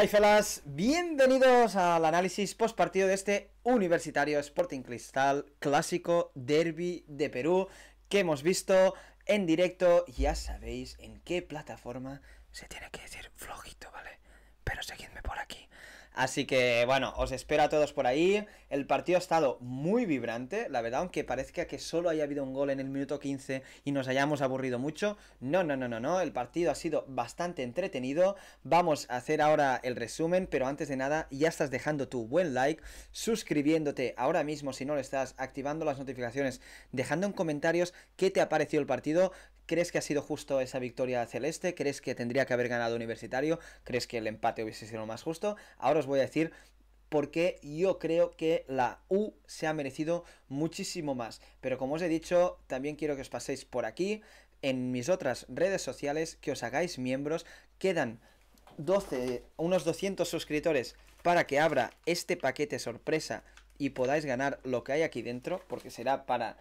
Hi fellas, bienvenidos al análisis post partido de este Universitario Sporting Cristal Clásico Derby de Perú que hemos visto en directo. Ya sabéis en qué plataforma se tiene que decir flojito, ¿vale? Pero seguidme por aquí. Así que bueno, os espero a todos por ahí. El partido ha estado muy vibrante, la verdad, aunque parezca que solo haya habido un gol en el minuto 15 y nos hayamos aburrido mucho. No, no, no, no, no. El partido ha sido bastante entretenido. Vamos a hacer ahora el resumen, pero antes de nada, ya estás dejando tu buen like, suscribiéndote ahora mismo si no lo estás, activando las notificaciones, dejando en comentarios qué te ha parecido el partido, ¿Crees que ha sido justo esa victoria celeste? ¿Crees que tendría que haber ganado Universitario? ¿Crees que el empate hubiese sido más justo? Ahora os voy a decir por qué yo creo que la U se ha merecido muchísimo más. Pero como os he dicho, también quiero que os paséis por aquí, en mis otras redes sociales, que os hagáis miembros. Quedan 12, unos 200 suscriptores para que abra este paquete sorpresa y podáis ganar lo que hay aquí dentro, porque será para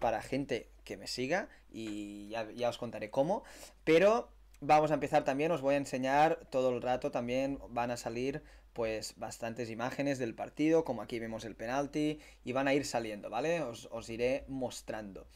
para gente que me siga y ya, os contaré cómo. Pero vamos a empezar también, os voy a enseñar todo el rato también, van a salir pues bastantes imágenes del partido, como aquí vemos el penalti, y van a ir saliendo, ¿vale? Os, os iré mostrando.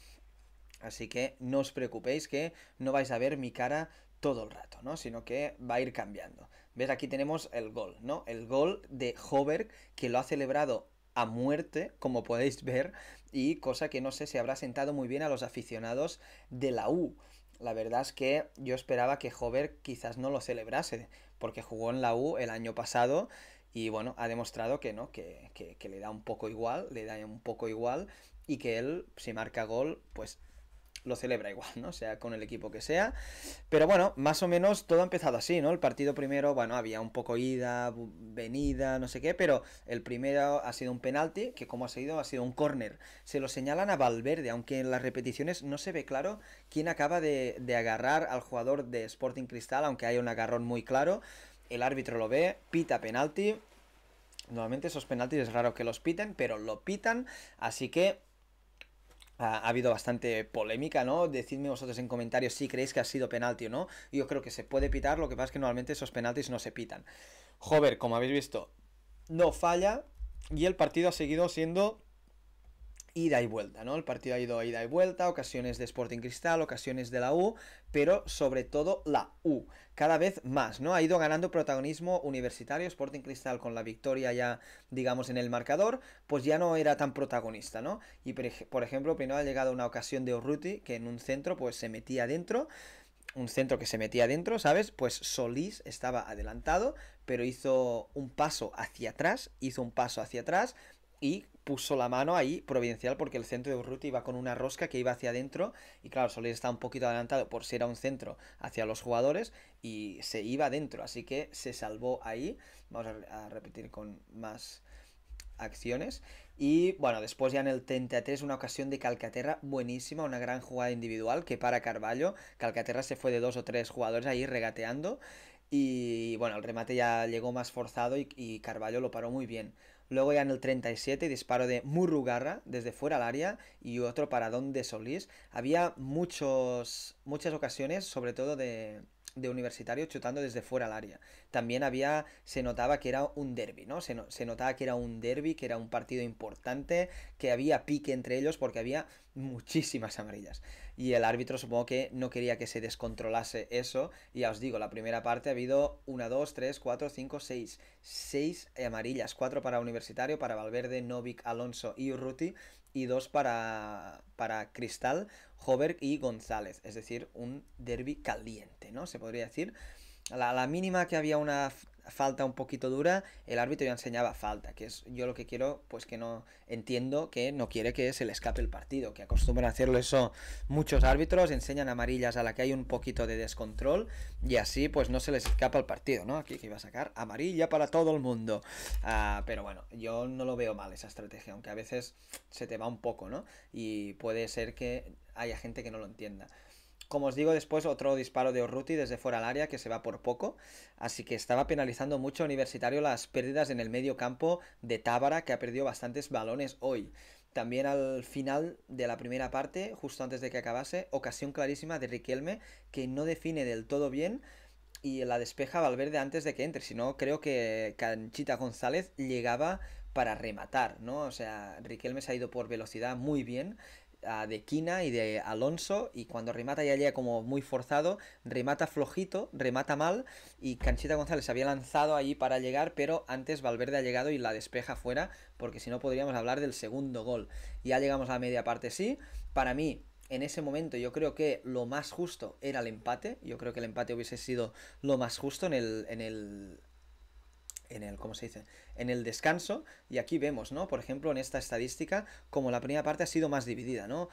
Así que no os preocupéis que no vais a ver mi cara todo el rato, ¿no? Sino que va a ir cambiando. ¿Ves? Aquí tenemos el gol, ¿no? El gol de Hoberg que lo ha celebrado a muerte, como podéis ver, y cosa que no sé si habrá sentado muy bien a los aficionados de la U. La verdad es que yo esperaba que Hover quizás no lo celebrase, porque jugó en la U el año pasado y bueno, ha demostrado que no, que, que, que le da un poco igual, le da un poco igual y que él, si marca gol, pues lo celebra igual, ¿no? Sea con el equipo que sea. Pero bueno, más o menos todo ha empezado así, ¿no? El partido primero, bueno, había un poco ida, venida, no sé qué, pero el primero ha sido un penalti, que como ha sido, ha sido un córner. Se lo señalan a Valverde, aunque en las repeticiones no se ve claro quién acaba de, de agarrar al jugador de Sporting Cristal, aunque hay un agarrón muy claro. El árbitro lo ve, pita penalti, Normalmente esos penaltis es raro que los piten, pero lo pitan, así que ha, habido bastante polémica, ¿no? Decidme vosotros en comentarios si creéis que ha sido penalti o no. Yo creo que se puede pitar, lo que pasa es que normalmente esos penaltis no se pitan. jover como habéis visto, no falla y el partido ha seguido siendo ida y vuelta, ¿no? El partido ha ido a ida y vuelta, ocasiones de Sporting Cristal, ocasiones de la U, pero sobre todo la U, cada vez más, ¿no? Ha ido ganando protagonismo universitario, Sporting Cristal con la victoria ya, digamos, en el marcador, pues ya no era tan protagonista, ¿no? Y por ejemplo, primero ha llegado una ocasión de Urruti, que en un centro pues se metía dentro, un centro que se metía dentro, ¿sabes? Pues Solís estaba adelantado, pero hizo un paso hacia atrás, hizo un paso hacia atrás y puso la mano ahí providencial porque el centro de Urruti iba con una rosca que iba hacia adentro y claro, Soler está un poquito adelantado por si era un centro hacia los jugadores y se iba adentro, así que se salvó ahí. Vamos a, repetir con más acciones. Y bueno, después ya en el 33 una ocasión de Calcaterra buenísima, una gran jugada individual que para Carballo, Calcaterra se fue de dos o tres jugadores ahí regateando y bueno, el remate ya llegó más forzado y, y Carballo lo paró muy bien. Luego ya en el 37, disparo de Murrugarra desde fuera al área y otro para donde Solís. Había muchos, muchas ocasiones, sobre todo de, de universitario chutando desde fuera al área. También había, se notaba que era un derby, ¿no? Se, se notaba que era un derby, que era un partido importante, que había pique entre ellos porque había muchísimas amarillas. Y el árbitro supongo que no quería que se descontrolase eso. Y ya os digo, la primera parte ha habido una dos tres cuatro cinco seis seis amarillas, cuatro para Universitario, para Valverde, Novik, Alonso y Urruti y dos para, para Cristal, Hoberg y González. Es decir, un derby caliente, ¿no? Se podría decir a la, mínima que había una falta un poquito dura, el árbitro ya enseñaba falta, que es yo lo que quiero, pues que no entiendo que no quiere que se le escape el partido, que acostumbran a hacerlo eso muchos árbitros, enseñan amarillas a la que hay un poquito de descontrol y así pues no se les escapa el partido, ¿no? Aquí que iba a sacar amarilla para todo el mundo. Ah, pero bueno, yo no lo veo mal esa estrategia, aunque a veces se te va un poco, ¿no? Y puede ser que haya gente que no lo entienda. Como os digo, después otro disparo de Orruti desde fuera del área que se va por poco. Así que estaba penalizando mucho Universitario las pérdidas en el medio campo de Tábara, que ha perdido bastantes balones hoy. También al final de la primera parte, justo antes de que acabase, ocasión clarísima de Riquelme, que no define del todo bien y la despeja Valverde antes de que entre. Si no, creo que Canchita González llegaba para rematar, ¿no? O sea, Riquelme se ha ido por velocidad muy bien de Quina y de Alonso y cuando remata ya llega como muy forzado, remata flojito, remata mal y Canchita González había lanzado allí para llegar, pero antes Valverde ha llegado y la despeja fuera porque si no podríamos hablar del segundo gol. Ya llegamos a la media parte, sí. Para mí, en ese momento yo creo que lo más justo era el empate. Yo creo que el empate hubiese sido lo más justo en el, en el, ¿cómo se dice? En el descanso, y aquí vemos, ¿no? Por ejemplo, en esta estadística, como la primera parte ha sido más dividida, ¿no?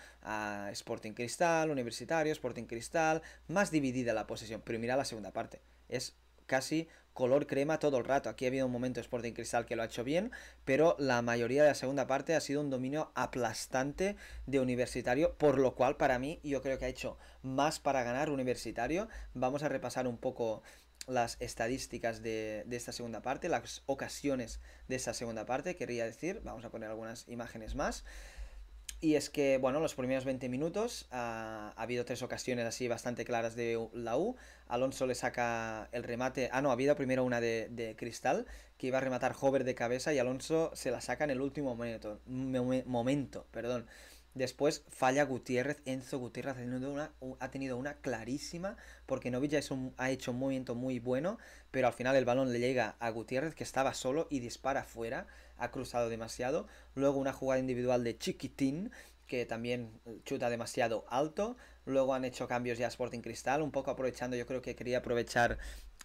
Sporting Cristal, Universitario, Sporting Cristal, más dividida la posesión, pero mira la segunda parte, es casi color crema todo el rato. Aquí ha habido un momento Sporting Cristal que lo ha hecho bien, pero la mayoría de la segunda parte ha sido un dominio aplastante de Universitario, por lo cual para mí yo creo que ha hecho más para ganar Universitario. Vamos a repasar un poco las estadísticas de, esta segunda parte, las ocasiones de esta segunda parte, querría decir, vamos a poner algunas imágenes más. Y es que, bueno, los primeros 20 minutos ah, ha, habido tres ocasiones así bastante claras de la U. Alonso le saca el remate. Ah, no, ha habido primero una de, Cristal, que iba a rematar Hover de cabeza y Alonso se la saca en el último momento. momento perdón. Después falla Gutiérrez, Enzo Gutiérrez ha tenido una clarísima, porque Novilla ha hecho un movimiento muy bueno, pero al final el balón le llega a Gutiérrez, que estaba solo y dispara fuera, ha cruzado demasiado. Luego una jugada individual de Chiquitín, que también eh, chuta demasiado alto. Luego han hecho cambios ya Sporting Cristal, un poco aprovechando, yo creo que quería aprovechar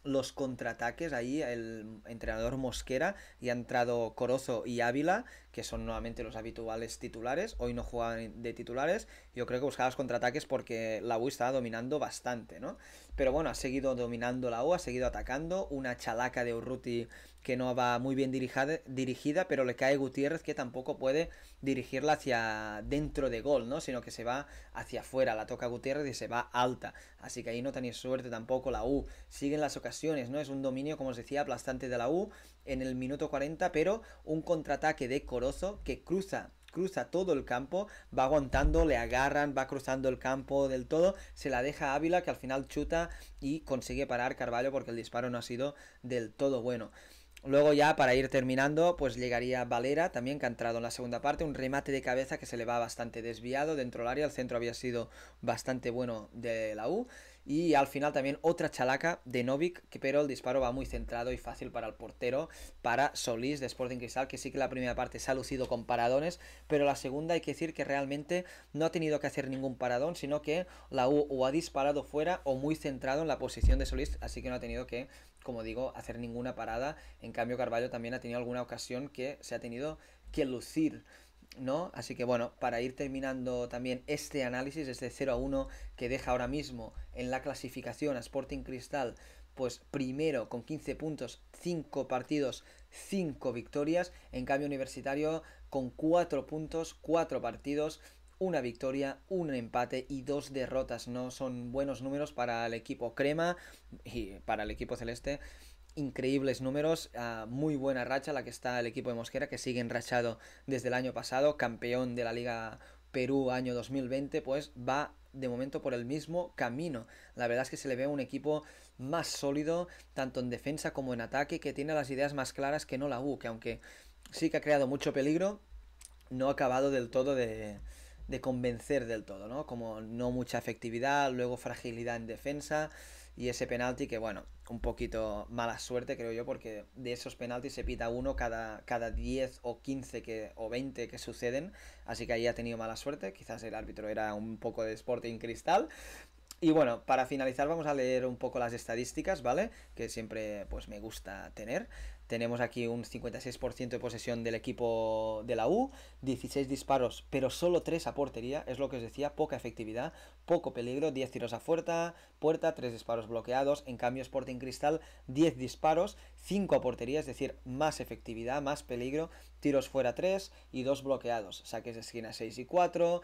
los contraataques ahí, el entrenador Mosquera y ha entrado Corozo y Ávila, que son nuevamente los habituales titulares, hoy no juegan de titulares, yo creo que buscaba los contraataques porque la U estaba dominando bastante, ¿no? Pero bueno, ha seguido dominando la U, ha seguido atacando, una chalaca de Urruti que no va muy bien dirigida, pero le cae Gutiérrez que tampoco puede dirigirla hacia dentro de gol, ¿no? Sino que se va hacia afuera, la toca Gutiérrez y se va alta. Así que ahí no tenéis suerte tampoco la U. Siguen las ocasiones, ¿no? Es un dominio, como os decía, aplastante de la U en el minuto 40, pero un contraataque de Corozo que cruza cruza todo el campo, va aguantando, le agarran, va cruzando el campo del todo, se la deja Ávila que al final chuta y consigue parar Carvalho porque el disparo no ha sido del todo bueno. Luego ya para ir terminando, pues llegaría Valera también que ha entrado en la segunda parte, un remate de cabeza que se le va bastante desviado dentro del área, el centro había sido bastante bueno de la U y al final también otra chalaca de Novik, que pero el disparo va muy centrado y fácil para el portero, para Solís de Sporting Cristal, que sí que la primera parte se ha lucido con paradones, pero la segunda hay que decir que realmente no ha tenido que hacer ningún paradón, sino que la U o ha disparado fuera o muy centrado en la posición de Solís, así que no ha tenido que, como digo, hacer ninguna parada. En cambio, Carballo también ha tenido alguna ocasión que se ha tenido que lucir. ¿no? Así que bueno, para ir terminando también este análisis, este 0 a 1 que deja ahora mismo en la clasificación a Sporting Cristal, pues primero con 15 puntos, 5 partidos, 5 victorias, en cambio Universitario con 4 puntos, 4 partidos, una victoria, un empate y dos derrotas. No son buenos números para el equipo crema y para el equipo celeste increíbles números, ah, muy buena racha la que está el equipo de Mosquera, que sigue enrachado desde el año pasado, campeón de la Liga Perú año 2020, pues va de momento por el mismo camino. La verdad es que se le ve un equipo más sólido, tanto en defensa como en ataque, que tiene las ideas más claras que no la U, que aunque sí que ha creado mucho peligro, no ha acabado del todo de, de convencer del todo, ¿no? Como no mucha efectividad, luego fragilidad en defensa y ese penalti que, bueno, un poquito mala suerte, creo yo, porque de esos penaltis se pita uno cada, cada 10 o 15 o 20 que suceden, así que ahí ha tenido mala suerte, quizás el árbitro era un poco de Sporting Cristal. Y bueno, para finalizar vamos a leer un poco las estadísticas, ¿vale? Que siempre pues me gusta tener. Tenemos aquí un 56% de posesión del equipo de la U, 16 disparos, pero solo 3 a portería, es lo que os decía, poca efectividad, poco peligro, 10 tiros a puerta, puerta, 3 disparos bloqueados, en cambio Sporting Cristal 10 disparos, 5 a portería, es decir, más efectividad, más peligro, tiros fuera 3 y 2 bloqueados, saques de esquina 6 y 4,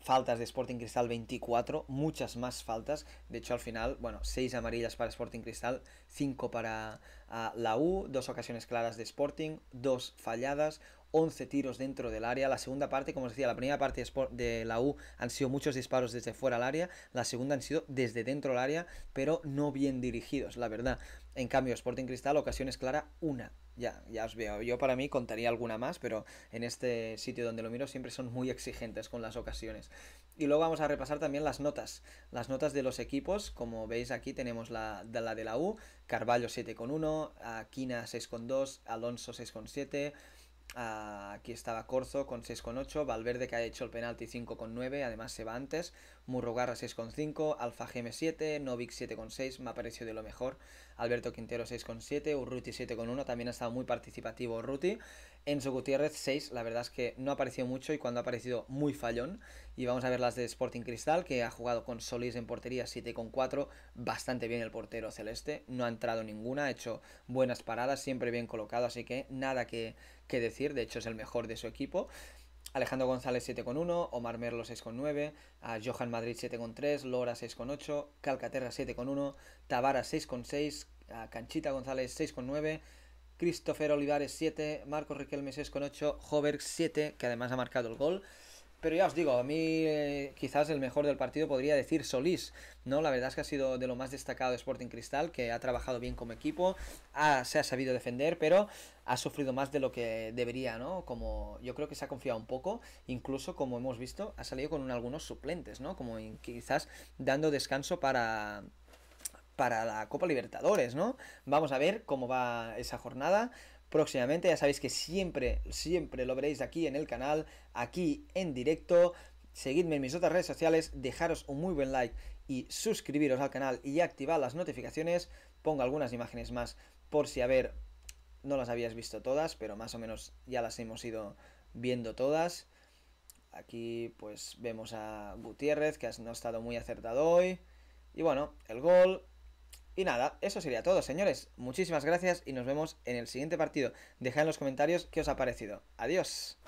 faltas de Sporting Cristal 24, muchas más faltas. De hecho, al final, bueno, 6 amarillas para Sporting Cristal, 5 para ah, la U, dos ocasiones claras de Sporting, dos falladas, 11 tiros dentro del área. La segunda parte, como os decía, la primera parte de la U han sido muchos disparos desde fuera del área, la segunda han sido desde dentro del área, pero no bien dirigidos, la verdad. En cambio, Sporting Cristal, ocasiones clara, una. Ya, ya os veo. Yo para mí contaría alguna más, pero en este sitio donde lo miro siempre son muy exigentes con las ocasiones. Y luego vamos a repasar también las notas. Las notas de los equipos, como veis aquí tenemos la de la, de la U, Carballo 7,1, Aquina 6,2, Alonso 6,7 aquí estaba Corzo con 6,8, Valverde que ha hecho el penalti 5,9, además se va antes, Murrogarra 6,5, Alfa Gm 7, Novik 7,6, me ha parecido de lo mejor, Alberto Quintero 6,7, Urruti 7,1, también ha estado muy participativo Urruti, Enzo Gutiérrez 6, la verdad es que no ha aparecido mucho y cuando ha aparecido muy fallón. Y vamos a ver las de Sporting Cristal, que ha jugado con Solís en portería 7,4, bastante bien el portero celeste, no ha entrado ninguna, ha hecho buenas paradas, siempre bien colocado, así que nada que, decir, de hecho es el mejor de su equipo. Alejandro González 7,1, Omar Merlo 6,9, a Johan Madrid 7,3, Lora 6,8, Calcaterra 7,1, Tabara 6,6, Canchita González 6,9, Christopher Olivares 7, Marcos Riquelme 6 con 8, Hoberg 7, que además ha marcado el gol. Pero ya os digo, a mí eh, quizás el mejor del partido podría decir Solís, ¿no? La verdad es que ha sido de lo más destacado de Sporting Cristal, que ha trabajado bien como equipo, se ha sabido defender, pero ha sufrido más de lo que debería, ¿no? Como yo creo que se ha confiado un poco, incluso como hemos visto, ha salido con algunos suplentes, ¿no? Como quizás dando descanso para, para la Copa Libertadores, ¿no? Vamos a ver cómo va esa jornada próximamente. Ya sabéis que siempre, siempre lo veréis aquí en el canal, aquí en directo. Seguidme en mis otras redes sociales, dejaros un muy buen like y suscribiros al canal y activar las notificaciones. Pongo algunas imágenes más por si a ver, no las habías visto todas, pero más o menos ya las hemos ido viendo todas. Aquí pues vemos a Gutiérrez, que no ha estado muy acertado hoy. Y bueno, el gol, y nada, eso sería todo, señores. Muchísimas gracias y nos vemos en el siguiente partido. Dejad en los comentarios qué os ha parecido. Adiós.